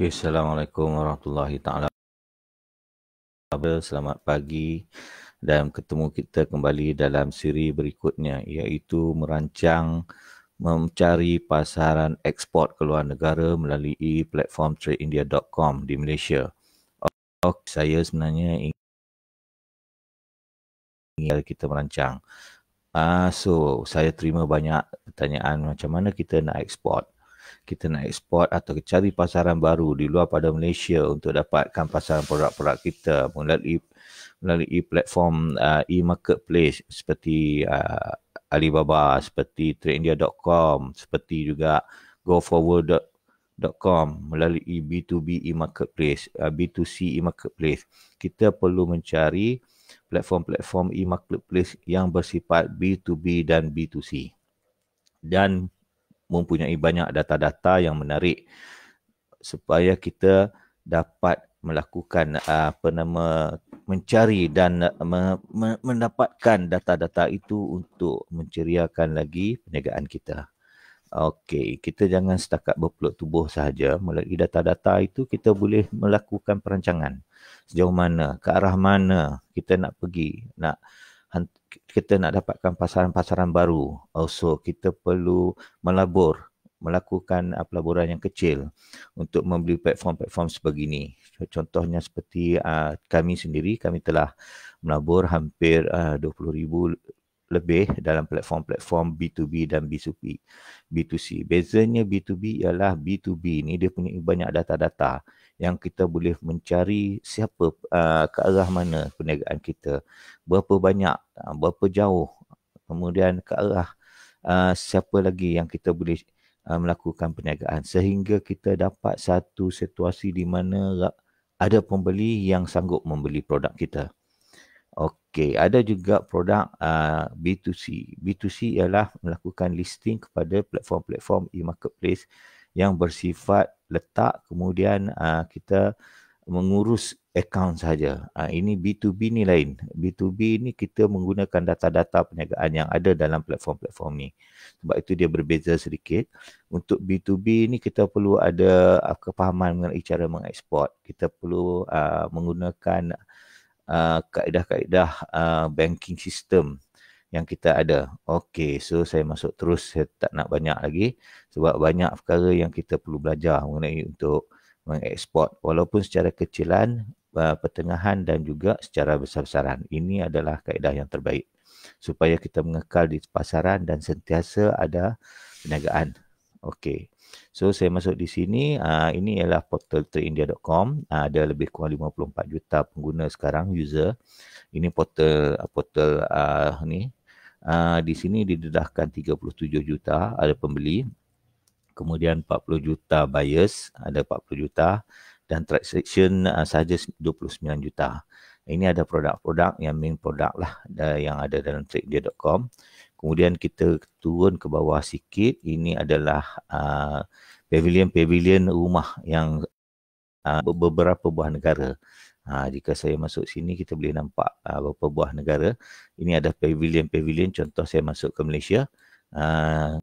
Okay, Assalamualaikum warahmatullahi taala. Selamat pagi dan ketemu kita kembali dalam siri berikutnya iaitu merancang mencari pasaran ekspor ke luar negara melalui platform tradeindia.com di Malaysia. Okay, saya sebenarnya ingin kita merancang. Uh, so, saya terima banyak pertanyaan macam mana kita nak ekspor kita nak ekspor atau cari pasaran baru di luar pada Malaysia untuk dapatkan pasaran produk-produk kita melalui melalui platform uh, e-marketplace seperti uh, Alibaba, seperti tradeindia.com, seperti juga goforward.com melalui B2B e-marketplace, uh, B2C e-marketplace. Kita perlu mencari platform-platform e-marketplace yang bersifat B2B dan B2C. Dan mempunyai banyak data-data yang menarik supaya kita dapat melakukan ah, apa nama mencari dan ah, mendapatkan data-data itu untuk menceriakan lagi perniagaan kita. Okey, kita jangan setakat berpeluk tubuh sahaja. Melalui data-data itu kita boleh melakukan perancangan. Sejauh mana, ke arah mana kita nak pergi, nak kita nak dapatkan pasaran-pasaran baru. Also kita perlu melabur, melakukan ah, pelaburan yang kecil untuk membeli platform-platform sebegini. Contohnya seperti uh, kami sendiri, kami telah melabur hampir ah, uh, 20,000 lebih dalam platform-platform B2B dan B2B. B2C. Bezanya B2B ialah B2B ni dia punya banyak data-data yang kita boleh mencari siapa uh, ke arah mana perniagaan kita, berapa banyak, uh, berapa jauh, kemudian ke arah uh, siapa lagi yang kita boleh uh, melakukan perniagaan sehingga kita dapat satu situasi di mana ada pembeli yang sanggup membeli produk kita. Okay, ada juga produk uh, B2C. B2C ialah melakukan listing kepada platform-platform e-marketplace yang bersifat letak kemudian uh, kita mengurus account saja. Uh, ini B2B ni lain. B2B ni kita menggunakan data-data perniagaan yang ada dalam platform-platform ni. Sebab itu dia berbeza sedikit. Untuk B2B ni kita perlu ada uh, kepahaman mengenai cara mengeksport. Kita perlu uh, menggunakan uh, Uh, kaedah-kaedah uh, banking system yang kita ada. Okey, so saya masuk terus. Saya tak nak banyak lagi sebab banyak perkara yang kita perlu belajar mengenai untuk mengeksport walaupun secara kecilan, uh, pertengahan dan juga secara besar-besaran. Ini adalah kaedah yang terbaik supaya kita mengekal di pasaran dan sentiasa ada perniagaan. Okey. So saya masuk di sini, uh, ini ialah portal tradeindia.com. Uh, ah, ada lebih kurang 54 juta pengguna sekarang user. Ini portal uh, portal uh, ni. Uh, di sini didedahkan 37 juta ada pembeli. Kemudian 40 juta buyers, ada 40 juta dan transaction uh, sahaja 29 juta. Ini ada produk-produk yang main produk lah eh, yang ada dalam tradedia.com. Kemudian kita turun ke bawah sikit. Ini adalah pavilion-pavilion uh, rumah yang uh, beberapa buah negara. Ha, jika saya masuk sini, kita boleh nampak uh, beberapa buah negara. Ini ada pavilion-pavilion. Contoh saya masuk ke Malaysia. Uh,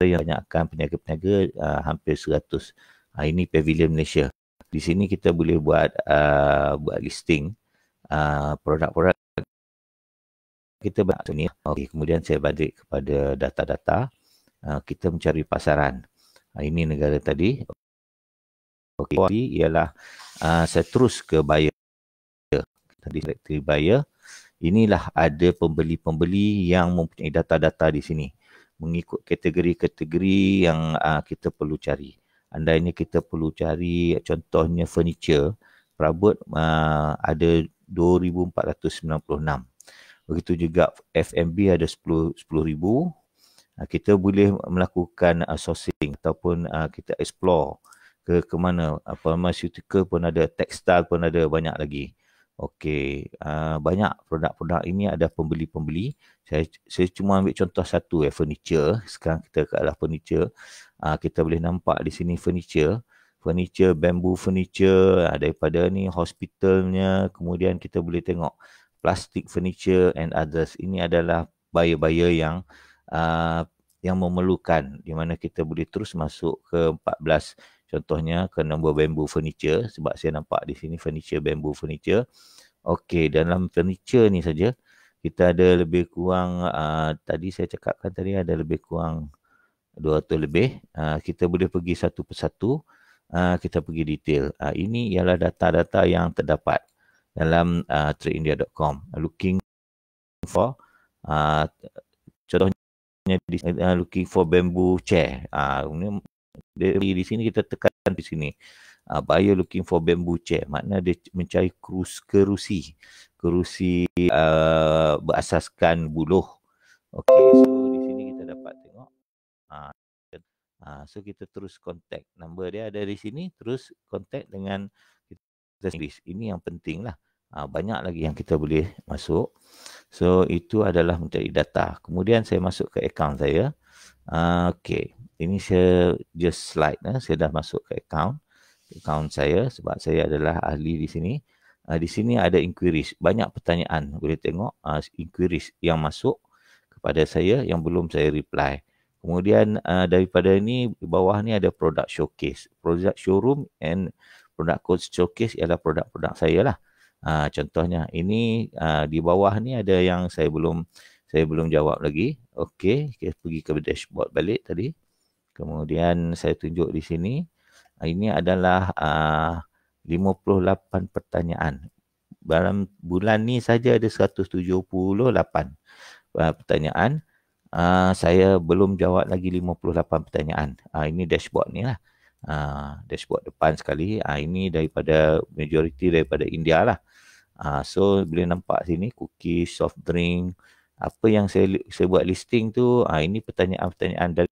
yang banyakkan peniaga-peniaga uh, hampir 100. Uh, ini pavilion Malaysia. Di sini kita boleh buat uh, buat listing uh, produk-produk kita banyak tu ni. Okey, kemudian saya balik kepada data-data. Uh, kita mencari pasaran. Uh, ini negara tadi. Okey, ini ialah uh, saya terus ke buyer. Tadi direktor buyer. Inilah ada pembeli-pembeli yang mempunyai data-data di sini. Mengikut kategori-kategori yang uh, kita perlu cari. Anda ini kita perlu cari contohnya furniture. Perabot uh, ada 2,496. Begitu juga FMB ada 10 ribu. Ah, kita boleh melakukan ah, sourcing ataupun ah, kita explore ke ke mana. Pharmaceutical pun ada, textile pun ada banyak lagi. Okey, banyak produk-produk ini ada pembeli-pembeli. Saya, saya cuma ambil contoh satu eh furniture. Sekarang kita ke arah furniture. Kita boleh nampak di sini furniture. Furniture, bamboo furniture, daripada ni hospitalnya. Kemudian kita boleh tengok plastik furniture and others ini adalah bayar-bayar yang uh, yang memerlukan di mana kita boleh terus masuk ke 14 contohnya ke nombor bamboo furniture sebab saya nampak di sini furniture bamboo furniture okey dalam furniture ni saja kita ada lebih kurang uh, tadi saya cakapkan tadi ada lebih kurang 200 lebih uh, kita boleh pergi satu persatu uh, kita pergi detail uh, ini ialah data-data yang terdapat dalam uh, tradeindia.com looking for uh, contohnya di, uh, looking for bamboo chair uh, ah, ni, dari di sini kita tekan di sini uh, buyer looking for bamboo chair makna dia mencari kerus, kerusi kerusi uh, berasaskan buluh okey so di sini kita dapat tengok uh, uh, so kita terus contact number dia ada di sini terus contact dengan kita English. Ini yang penting lah. Uh, ah, banyak lagi yang kita boleh masuk. So, itu adalah mencari data. Kemudian saya masuk ke account saya. Uh, okay. Ini saya just slide. Eh. Saya dah masuk ke account. Account saya sebab saya adalah ahli di sini. Uh, di sini ada inquiries. Banyak pertanyaan. Boleh tengok uh, inquiries yang masuk kepada saya yang belum saya reply. Kemudian uh, daripada ini, di bawah ni ada product showcase. Product showroom and produk coach showcase ialah produk-produk saya lah. Ha, contohnya ini ha, di bawah ni ada yang saya belum saya belum jawab lagi. Okey, kita pergi ke dashboard balik tadi. Kemudian saya tunjuk di sini. Ha, ini adalah ha, 58 pertanyaan. Dalam bulan ni saja ada 178 ha, pertanyaan. Ha, saya belum jawab lagi 58 pertanyaan. Ha, ini dashboard ni lah uh, dashboard depan sekali uh, ini daripada majority daripada India lah uh, so boleh nampak sini cookies soft drink apa yang saya saya buat listing tu uh, ini pertanyaan-pertanyaan dari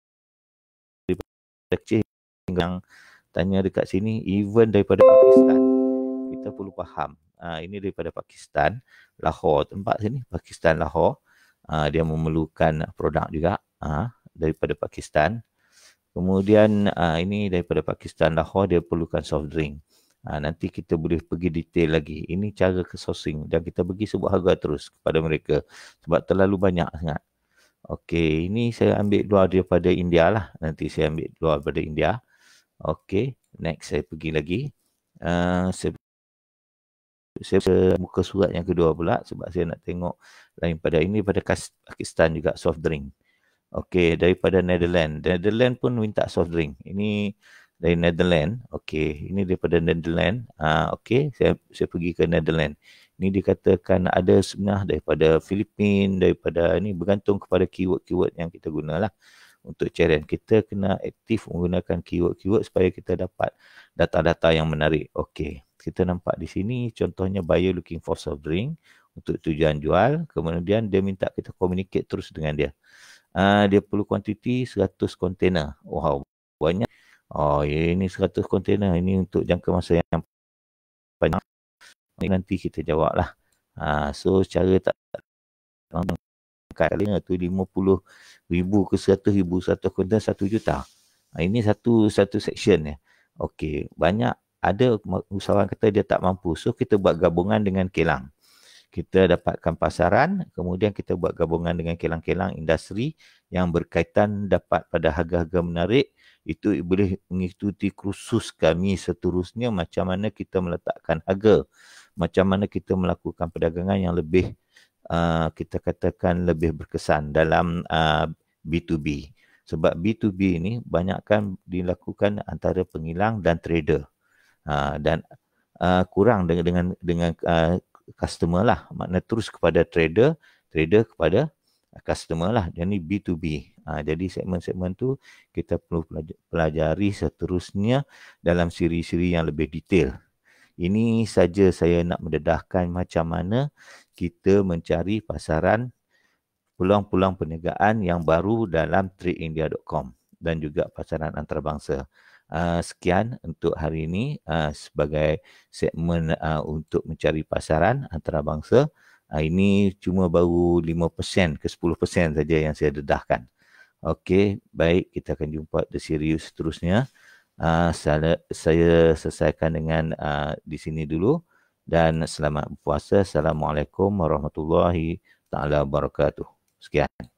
daripada yang tanya dekat sini even daripada Pakistan kita perlu faham Uh, ini daripada Pakistan, Lahore tempat sini, Pakistan Lahore. Uh, dia memerlukan produk juga uh, daripada Pakistan. Kemudian uh, ini daripada Pakistan Lahore dia perlukan soft drink. Uh, nanti kita boleh pergi detail lagi. Ini cara ke sourcing dan kita bagi sebuah harga terus kepada mereka sebab terlalu banyak sangat. Okey, ini saya ambil dua daripada India lah. Nanti saya ambil dua daripada India. Okey, next saya pergi lagi. Uh, saya, saya buka surat yang kedua pula sebab saya nak tengok lain pada ini pada Pakistan juga soft drink. Okey, daripada Netherlands. Netherlands pun minta soft drink. Ini dari Netherlands. Okey, ini daripada Netherlands. Ah, uh, okey, saya saya pergi ke Netherlands. Ini dikatakan ada sebenarnya daripada Filipina, daripada ini bergantung kepada keyword-keyword yang kita gunalah untuk cerian Kita kena aktif menggunakan keyword-keyword supaya kita dapat data-data yang menarik. Okey, kita nampak di sini contohnya buyer looking for soft drink untuk tujuan jual. Kemudian dia minta kita communicate terus dengan dia uh, dia perlu kuantiti 100 kontena. Wow, banyak. Oh, ya, ini 100 kontena. Ini untuk jangka masa yang panjang. Ini nanti kita jawab lah. Uh, ah, so, cara tak kali tu puluh ribu ke 100 ribu, satu konten satu juta. Ah, ini satu satu section ya. Okey, banyak ada usahawan kata dia tak mampu. So kita buat gabungan dengan kilang kita dapatkan pasaran kemudian kita buat gabungan dengan kilang-kilang industri yang berkaitan dapat pada harga-harga menarik itu boleh mengikuti kursus kami seterusnya macam mana kita meletakkan harga macam mana kita melakukan perdagangan yang lebih uh, kita katakan lebih berkesan dalam uh, B2B sebab B2B ini banyakkan dilakukan antara pengilang dan trader uh, dan uh, kurang dengan dengan, dengan uh, customer lah. Makna terus kepada trader, trader kepada customer lah. Jadi B2B. Ha, jadi segmen-segmen tu kita perlu pelajari seterusnya dalam siri-siri yang lebih detail. Ini saja saya nak mendedahkan macam mana kita mencari pasaran peluang-peluang perniagaan yang baru dalam tradeindia.com dan juga pasaran antarabangsa uh, sekian untuk hari ini uh, sebagai segmen uh, untuk mencari pasaran antarabangsa. Uh, ini cuma baru 5% ke 10% saja yang saya dedahkan. Okey, baik kita akan jumpa The Serious seterusnya. Uh, saya, saya selesaikan dengan uh, di sini dulu dan selamat puasa. Assalamualaikum warahmatullahi taala wabarakatuh. Sekian.